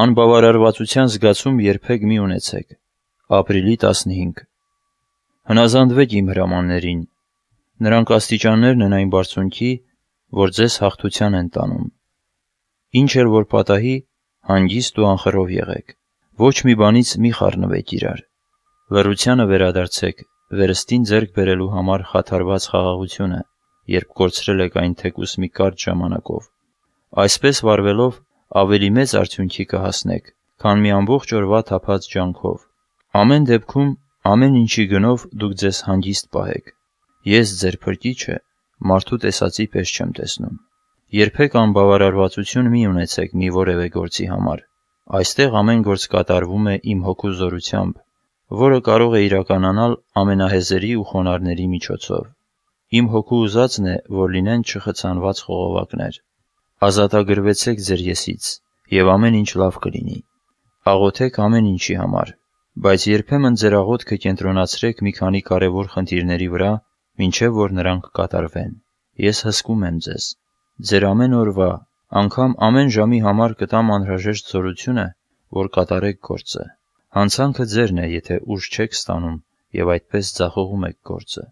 Անբավարարվածության զգացում երբեք մի ունեցեք, ապրիլի տասնհինգ, հնազանդվեք իմ հրամաններին, նրանք աստիճաններն են այն բարձունքի, որ ձեզ հաղթության են տանում, ինչ էլ որ պատահի, հանգիստ ու անխռով եղեք, ոչ մի բանից մի խառնվեք իրար, լռությանը վերադարձեք, վերստին ձեռք բերելու համար խաթարված խաղաղությունը, երբ կորցրել եք այն թեկուզ մի կարճ ժամանակով, այսպես վարվելով ավելի մեծ արդյունքի կհասնեք, քան մի ամբողջ օրվա թափած ջանքով։ Ամեն դեպքում, ամեն ինչի գնով դուք ձեզ հանգիստ պահեք։ Ես ձեր փրկիչը մարդու տեսածի պես չեմ տեսնում։ Երբեք անբավարարվածություն մի ունեցեք մի որևէ գործի համար։ Այստեղ ամեն գործ կատարվում է իմ հոգու զորությամբ, որը կարող է իրականանալ ամենահեզերի ու խոնարհների միջոցով։ Իմ հոգու ուզածն է, որ լինեն չխցանված խողովակներ։ Ազատագրվեցեք ձեր եսից, և ամեն ինչ լավ կլինի։ Աղոթեք ամեն ինչի համար, բայց երբեմն ձեր աղոթքը կենտրոնացրեք մի քանի կարևոր խնդիրների վրա, մինչև որ նրանք կատարվեն։ Ես հսկում եմ ձեզ։ Ձեր ամեն օրվա, անգամ ամեն ժամի համար կտամ անհրաժեշտ զորությունը, որ կատարեք գործը։ Հանցանքը ձերն է, եթե ուժ չեք ստանում և այդպես ձախողում եք գործը։